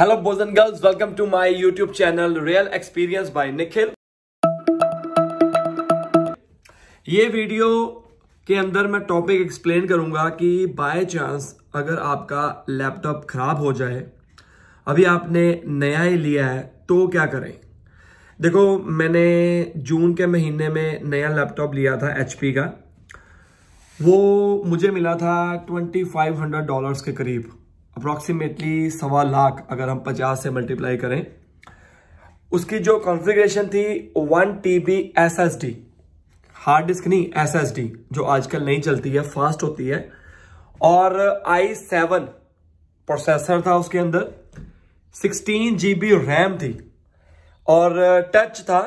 hello boys and girls welcome to to YouTube channel real experience by Nikhil ये video के अंदर मैं टॉपिक एक्सप्लेन करूंगा कि बाय चांस अगर आपका लैपटॉप खराब हो जाए अभी आपने नया ही लिया है तो क्या करें देखो मैंने जून के महीने में नया लैपटॉप लिया था एच का वो मुझे मिला था ट्वेंटी फाइव हंड्रेड डॉलर्स के करीब अप्रॉक्सीमेटली सवा लाख अगर हम पचास से मल्टीप्लाई करें उसकी जो कॉन्फ़िगरेशन थी one T B S S D hard disk नहीं एस एस डी जो आजकल नहीं चलती है फास्ट होती है और आई सेवन प्रोसेसर था उसके अंदर सिक्सटीन जी बी रैम थी और टच था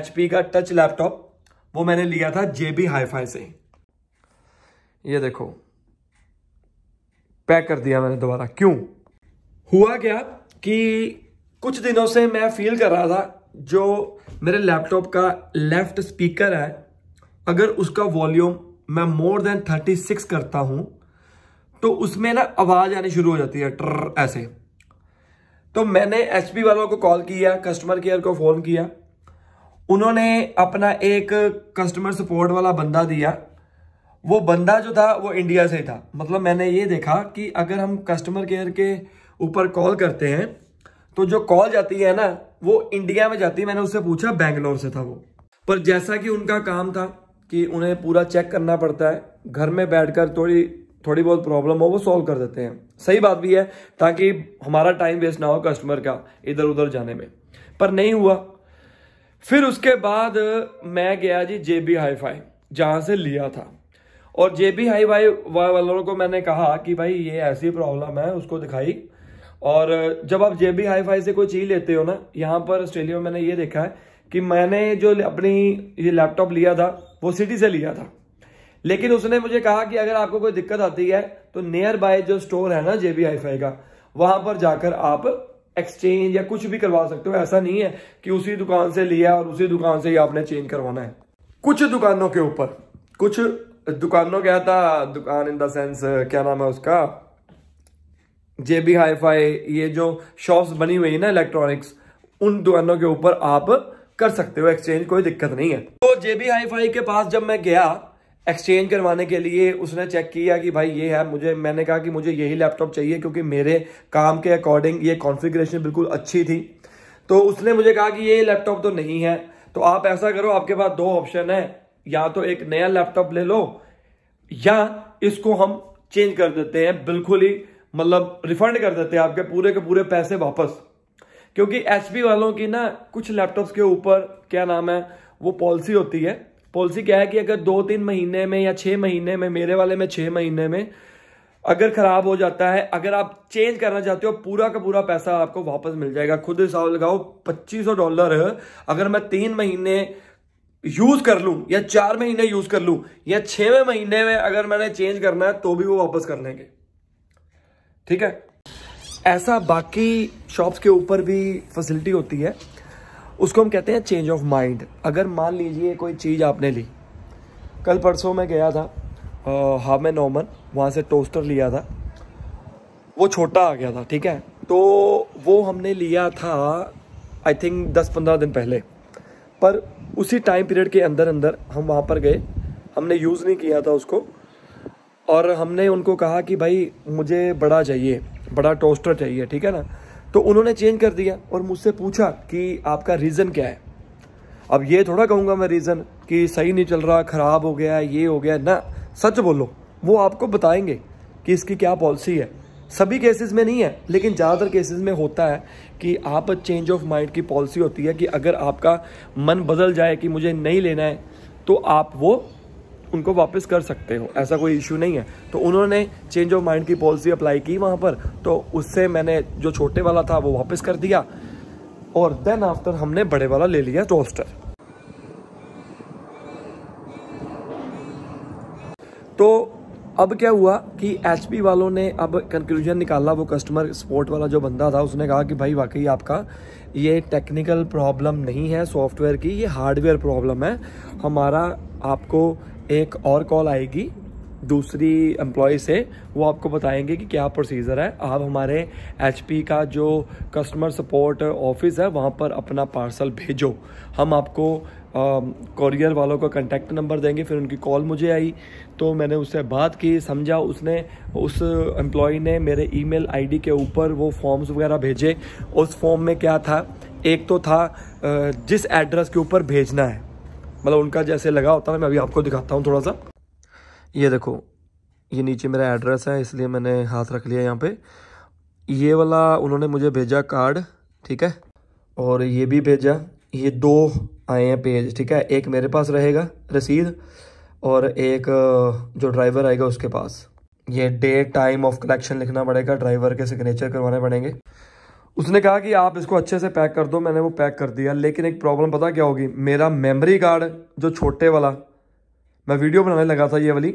एच पी का टच लैपटॉप वो मैंने लिया था जे बी हाई फाई से ये देखो पैक कर दिया मैंने दोबारा क्यों हुआ क्या कि कुछ दिनों से मैं फील कर रहा था जो मेरे लैपटॉप का लेफ्ट स्पीकर है अगर उसका वॉल्यूम मैं मोर देन 36 करता हूँ तो उसमें ना आवाज़ आनी शुरू हो जाती है ट्र ऐसे तो मैंने एच वालों को कॉल किया कस्टमर केयर को फ़ोन किया उन्होंने अपना एक कस्टमर सपोर्ट वाला बंदा दिया वो बंदा जो था वो इंडिया से ही था मतलब मैंने ये देखा कि अगर हम कस्टमर केयर के ऊपर कॉल करते हैं तो जो कॉल जाती है ना वो इंडिया में जाती है मैंने उससे पूछा बेंगलोर से था वो पर जैसा कि उनका काम था कि उन्हें पूरा चेक करना पड़ता है घर में बैठकर थोड़ी थोड़ी बहुत प्रॉब्लम हो वो सॉल्व कर देते हैं सही बात भी है ताकि हमारा टाइम वेस्ट ना हो कस्टमर का इधर उधर जाने में पर नहीं हुआ फिर उसके बाद मैं गया G J B hi fi जहाँ से लिया था और जे बी हाई वाई वालों को मैंने कहा कि भाई ये ऐसी प्रॉब्लम है उसको दिखाई और जब आप जे बी हाई फाई से कोई चीज़ लेते हो ना यहाँ पर ऑस्ट्रेलिया में मैंने ये देखा है कि मैंने जो अपनी ये लैपटॉप लिया था वो सिटी से लिया था लेकिन उसने मुझे कहा कि अगर आपको कोई दिक्कत आती है तो नियर बाय जो स्टोर है ना जे बी हाई फाई का वहां पर जाकर आप एक्सचेंज या कुछ भी करवा सकते हो ऐसा नहीं है कि उसी दुकान से लिया और उसी दुकान से ही आपने चेंज करवाना है कुछ दुकानों के ऊपर कुछ दुकानों क्या था दुकान इन द सेंस क्या नाम है उसका जेबी हाईफाई ये जो शॉप्स बनी हुई है ना इलेक्ट्रॉनिक्स उन दुकानों के ऊपर आप कर सकते हो एक्सचेंज कोई दिक्कत नहीं है तो जेबी हाईफाई के पास जब मैं गया एक्सचेंज करवाने के लिए उसने चेक किया कि भाई ये है मुझे मैंने कहा कि मुझे यही लैपटॉप चाहिए क्योंकि मेरे काम के अकॉर्डिंग ये कॉन्फ़िगरेशन बिल्कुल अच्छी थी तो उसने मुझे कहा कि ये लैपटॉप तो नहीं है तो आप ऐसा करो आपके पास दो ऑप्शन है या तो एक नया लैपटॉप ले लो या इसको हम चेंज कर देते हैं बिल्कुल ही मतलब रिफंड कर देते हैं आपके पूरे के पूरे पैसे वापस क्योंकि एच वालों की ना कुछ लैपटॉप्स के ऊपर क्या नाम है वो पॉलिसी होती है पॉलिसी क्या है कि अगर दो तीन महीने में या छः महीने में मेरे वाले में छः महीने में अगर ख़राब हो जाता है अगर आप चेंज करना चाहते हो पूरा का पूरा पैसा आपको वापस मिल जाएगा खुद हिसाब लगाओ पच्चीस सौ डॉलर अगर मैं तीन महीने यूज कर लूं या चार महीने यूज कर लूं या छवें महीने में अगर मैंने चेंज करना है तो भी वो वापस कर लेंगे ठीक है ऐसा बाकी शॉप्स के ऊपर भी फैसिलिटी होती है उसको हम कहते हैं चेंज ऑफ माइंड अगर मान लीजिए कोई चीज़ आपने ली कल परसों मैं गया था हाफ ए नॉमन वहाँ से टोस्टर लिया था वो छोटा आ गया था ठीक है तो वो हमने लिया था आई थिंक दस पंद्रह दिन पहले पर उसी टाइम पीरियड के अंदर अंदर हम वहाँ पर गए हमने यूज़ नहीं किया था उसको और हमने उनको कहा कि भाई मुझे बड़ा चाहिए बड़ा टोस्टर चाहिए ठीक है ना तो उन्होंने चेंज कर दिया और मुझसे पूछा कि आपका रीज़न क्या है अब ये थोड़ा कहूँगा मैं रीज़न कि सही नहीं चल रहा ख़राब हो गया ये हो गया ना सच बोलो वो आपको बताएंगे कि इसकी क्या पॉलिसी है सभी केसेस में नहीं है लेकिन ज़्यादातर केसेस में होता है कि आप चेंज ऑफ माइंड की पॉलिसी होती है कि अगर आपका मन बदल जाए कि मुझे नहीं लेना है तो आप वो उनको वापस कर सकते हो ऐसा कोई इशू नहीं है तो उन्होंने चेंज ऑफ माइंड की पॉलिसी अप्लाई की वहाँ पर तो उससे मैंने जो छोटे वाला था वो वापस कर दिया और देन आफ्टर हमने बड़े वाला ले लिया टोस्टर अब क्या हुआ कि एच वालों ने अब कंक्लूजन निकाला वो कस्टमर सपोर्ट वाला जो बंदा था उसने कहा कि भाई वाकई आपका ये टेक्निकल प्रॉब्लम नहीं है सॉफ्टवेयर की ये हार्डवेयर प्रॉब्लम है हमारा आपको एक और कॉल आएगी दूसरी एम्प्लॉय से वो आपको बताएंगे कि क्या प्रोसीजर है आप हमारे एच का जो कस्टमर सपोर्ट ऑफिस है वहाँ पर अपना पार्सल भेजो हम आपको कॉरियर वालों का कॉन्टैक्ट नंबर देंगे फिर उनकी कॉल मुझे आई तो मैंने उससे बात की समझा उसने उस एम्प्लॉय ने मेरे ईमेल आईडी के ऊपर वो फॉर्म्स वगैरह भेजे उस फॉर्म में क्या था एक तो था जिस एड्रेस के ऊपर भेजना है मतलब उनका जैसे लगा होता है मैं अभी आपको दिखाता हूँ थोड़ा सा ये देखो ये नीचे मेरा एड्रेस है इसलिए मैंने हाथ रख लिया यहाँ पे ये वाला उन्होंने मुझे भेजा कार्ड ठीक है और ये भी भेजा ये दो आए हैं पेज ठीक है एक मेरे पास रहेगा रसीद और एक जो ड्राइवर आएगा उसके पास ये डेट टाइम ऑफ कलेक्शन लिखना पड़ेगा ड्राइवर के सिग्नेचर करवाने पड़ेंगे उसने कहा कि आप इसको अच्छे से पैक कर दो मैंने वो पैक कर दिया लेकिन एक प्रॉब्लम पता क्या होगी मेरा मेमोरी कार्ड जो छोटे वाला मैं वीडियो बनाने लगा था ये वाली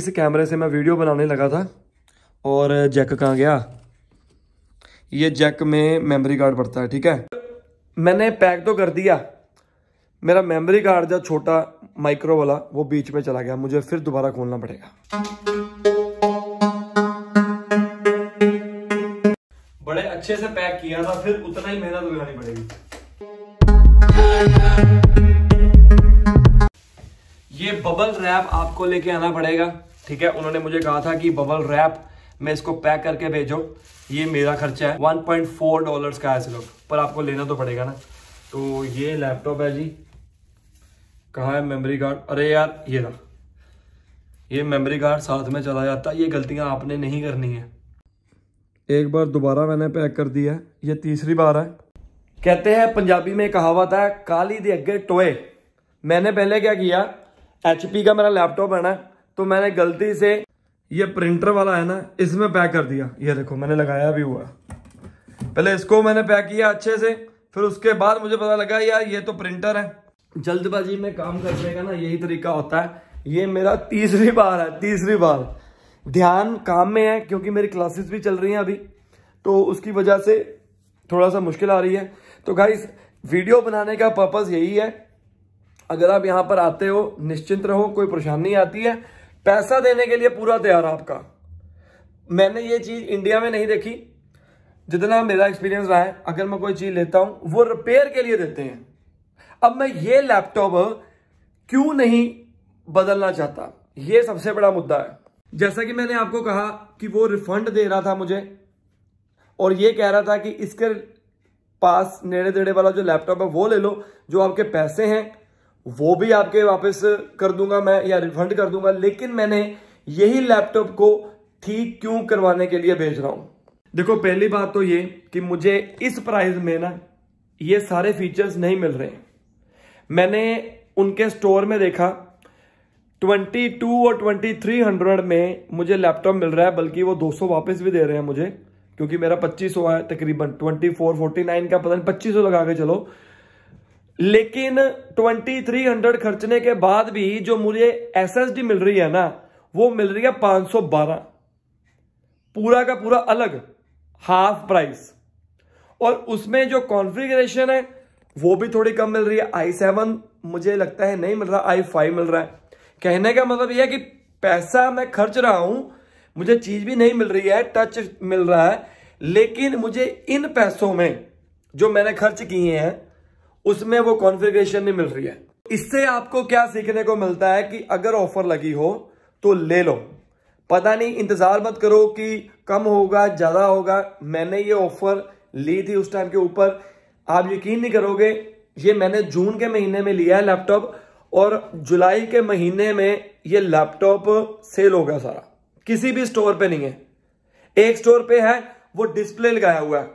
इस कैमरे से मैं वीडियो बनाने लगा था और जैक कहाँ गया ये जैक में मेमोरी कार्ड पड़ता है ठीक है मैंने पैक तो कर दिया मेरा मेमोरी कार्ड जो छोटा माइक्रो वाला वो बीच में चला गया मुझे फिर दोबारा खोलना पड़ेगा बड़े अच्छे से पैक किया था फिर उतना ही मेहनत लगानी पड़ेगी ये बबल रैप आपको लेके आना पड़ेगा ठीक है उन्होंने मुझे कहा था कि बबल रैप में इसको पैक करके भेजो ये मेरा खर्चा है 1.4 डॉलर्स का है सिर्फ पर आपको लेना तो पड़ेगा ना तो ये लैपटॉप है जी कहा है मेमोरी कार्ड अरे यार ये रहा ये मेमोरी कार्ड साथ में चला जाता ये गलतियां आपने नहीं करनी है एक बार दोबारा मैंने पैक कर दिया है ये तीसरी बार है कहते हैं पंजाबी में कहावत है काली दे अगे टोए मैंने पहले क्या किया एच का मेरा लैपटॉप है ना तो मैंने गलती से ये प्रिंटर वाला है ना इसमें पैक कर दिया ये देखो मैंने लगाया भी हुआ पहले इसको मैंने पैक किया अच्छे से फिर उसके बाद मुझे पता लगा यार ये तो प्रिंटर है जल्दबाजी में काम करने का ना यही तरीका होता है ये मेरा तीसरी बार है तीसरी बार ध्यान काम में है क्योंकि मेरी क्लासेस भी चल रही हैं अभी तो उसकी वजह से थोड़ा सा मुश्किल आ रही है तो गाइस वीडियो बनाने का पर्पज़ यही है अगर आप यहाँ पर आते हो निश्चिंत रहो कोई परेशानी आती है पैसा देने के लिए पूरा तैयार आपका मैंने ये चीज़ इंडिया में नहीं देखी जितना मेरा एक्सपीरियंस रहा है अगर मैं कोई चीज़ लेता हूँ वो रिपेयर के लिए देते हैं अब मैं ये लैपटॉप क्यों नहीं बदलना चाहता ये सबसे बड़ा मुद्दा है जैसा कि मैंने आपको कहा कि वो रिफंड दे रहा था मुझे और ये कह रहा था कि इसके पास नेड़े देड़े वाला जो लैपटॉप है वो ले लो जो आपके पैसे हैं वो भी आपके वापस कर दूंगा मैं या रिफंड कर दूंगा लेकिन मैंने यही लैपटॉप को ठीक क्यों करवाने के लिए भेज रहा हूं देखो पहली बात तो ये कि मुझे इस प्राइस में ना ये सारे फीचर्स नहीं मिल रहे हैं मैंने उनके स्टोर में देखा ट्वेंटी टू और ट्वेंटी थ्री हंड्रेड में मुझे लैपटॉप मिल रहा है बल्कि वो दो सौ वापस भी दे रहे हैं मुझे क्योंकि मेरा पच्चीस सौ है तकरीबन ट्वेंटी फोर फोर्टी नाइन का पता नहीं पच्चीस सौ लगा के चलो लेकिन ट्वेंटी थ्री हंड्रेड खर्चने के बाद भी जो मुझे एस एस डी मिल रही है ना वो मिल रही है पांच सौ बारह पूरा का पूरा अलग हाफ प्राइस और उसमें जो कॉन्फ़िगरेशन है वो भी थोड़ी कम मिल रही है आई सेवन मुझे लगता है नहीं मिल रहा आई फाइव मिल रहा है कहने का मतलब यह है कि पैसा मैं खर्च रहा हूं मुझे चीज भी नहीं मिल रही है टच मिल रहा है लेकिन मुझे इन पैसों में जो मैंने खर्च किए हैं उसमें वो कॉन्फ़िगरेशन नहीं मिल रही है इससे आपको क्या सीखने को मिलता है कि अगर ऑफर लगी हो तो ले लो पता नहीं इंतज़ार मत करो कि कम होगा ज़्यादा होगा मैंने ये ऑफ़र ली थी उस टाइम के ऊपर आप यकीन नहीं करोगे ये मैंने जून के महीने में लिया है लैपटॉप और जुलाई के महीने में ये लैपटॉप सेल हो गया सारा किसी भी स्टोर पे नहीं है एक स्टोर पे है वो डिस्प्ले लगाया हुआ है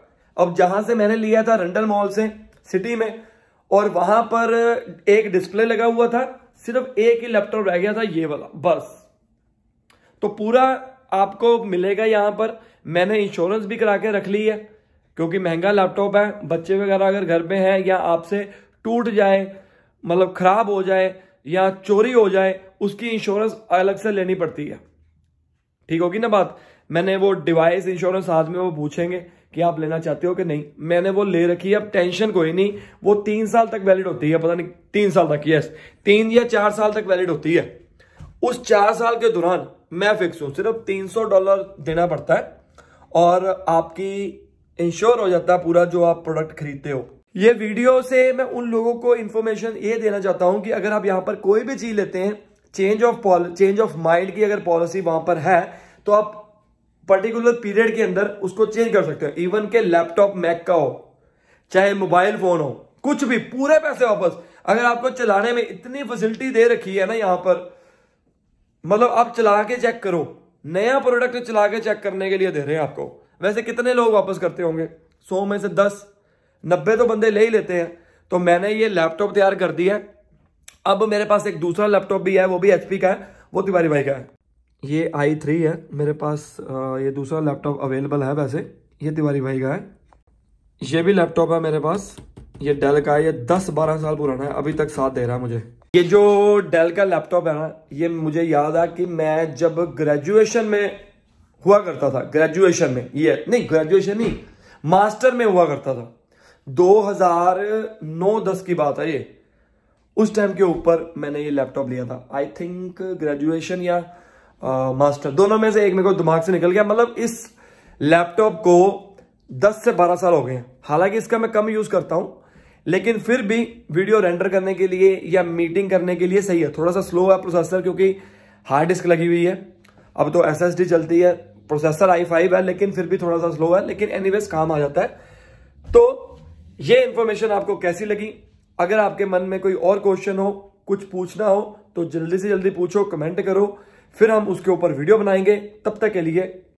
अब जहां से मैंने लिया था रंडल मॉल से सिटी में और वहां पर एक डिस्प्ले लगा हुआ था सिर्फ एक ही लैपटॉप रह गया था ये वाला बस तो पूरा आपको मिलेगा यहां पर मैंने इंश्योरेंस भी करा के रख ली है क्योंकि महंगा लैपटॉप है बच्चे वगैरह अगर घर में हैं या आपसे टूट जाए मतलब खराब हो जाए या चोरी हो जाए उसकी इंश्योरेंस अलग से लेनी पड़ती है ठीक होगी ना बात मैंने वो डिवाइस इंश्योरेंस साथ में वो पूछेंगे कि आप लेना चाहते हो कि नहीं मैंने वो ले रखी है अब टेंशन कोई नहीं वो तीन साल तक वैलिड होती है पता नहीं तीन साल तक यस तीन या चार साल तक वैलिड होती है उस चार साल के दौरान मैं फिक्स हूं सिर्फ तीन सौ डॉलर देना पड़ता है और आपकी इंश्योर हो जाता है पूरा जो आप प्रोडक्ट खरीदते हो ये वीडियो से मैं उन लोगों को इन्फॉर्मेशन ये देना चाहता हूं कि अगर आप यहाँ पर कोई भी चीज़ लेते हैं change of change of mind की अगर पॉलिसी वहां पर है तो आप पर्टिकुलर पीरियड के अंदर उसको चेंज कर सकते हो इवन के लैपटॉप मैक का हो चाहे मोबाइल फोन हो कुछ भी पूरे पैसे वापस अगर आपको चलाने में इतनी फैसिलिटी दे रखी है ना यहाँ पर मतलब आप चला के चेक करो नया प्रोडक्ट चला के चेक करने के लिए दे रहे हैं आपको वैसे कितने लोग वापस करते होंगे सौ में से दस नब्बे तो बंदे ले ही लेते हैं तो मैंने ये लैपटॉप तैयार कर दिया है अब मेरे पास एक दूसरा लैपटॉप भी है वो भी एच का है वो तिवारी भाई का है ये आई थ्री है मेरे पास ये दूसरा लैपटॉप अवेलेबल है वैसे ये तिवारी भाई का है ये भी लैपटॉप है मेरे पास ये डेल का है ये दस बारह साल पुराना है अभी तक साथ दे रहा है मुझे ये जो डेल का लैपटॉप है ना ये मुझे याद है कि मैं जब ग्रेजुएशन में हुआ करता था ग्रेजुएशन में ये नहीं ग्रेजुएशन नहीं मास्टर में हुआ करता था 2009-10 की बात है ये उस टाइम के ऊपर मैंने ये लैपटॉप लिया था आई थिंक ग्रेजुएशन या मास्टर uh, दोनों में से एक मेरे को दिमाग से निकल गया मतलब इस लैपटॉप को 10 से 12 साल हो गए हैं हालांकि इसका मैं कम यूज़ करता हूं लेकिन फिर भी वीडियो रेंडर करने के लिए या मीटिंग करने के लिए सही है थोड़ा सा स्लो है प्रोसेसर क्योंकि हार्ड डिस्क लगी हुई है अब तो एस चलती है प्रोसेसर आई फाइव है लेकिन फिर भी थोड़ा सा स्लो है लेकिन एनी काम आ जाता है तो ये इन्फॉर्मेशन आपको कैसी लगी अगर आपके मन में कोई और क्वेश्चन हो कुछ पूछना हो तो जल्दी से जल्दी पूछो कमेंट करो फिर हम उसके ऊपर वीडियो बनाएंगे तब तक के लिए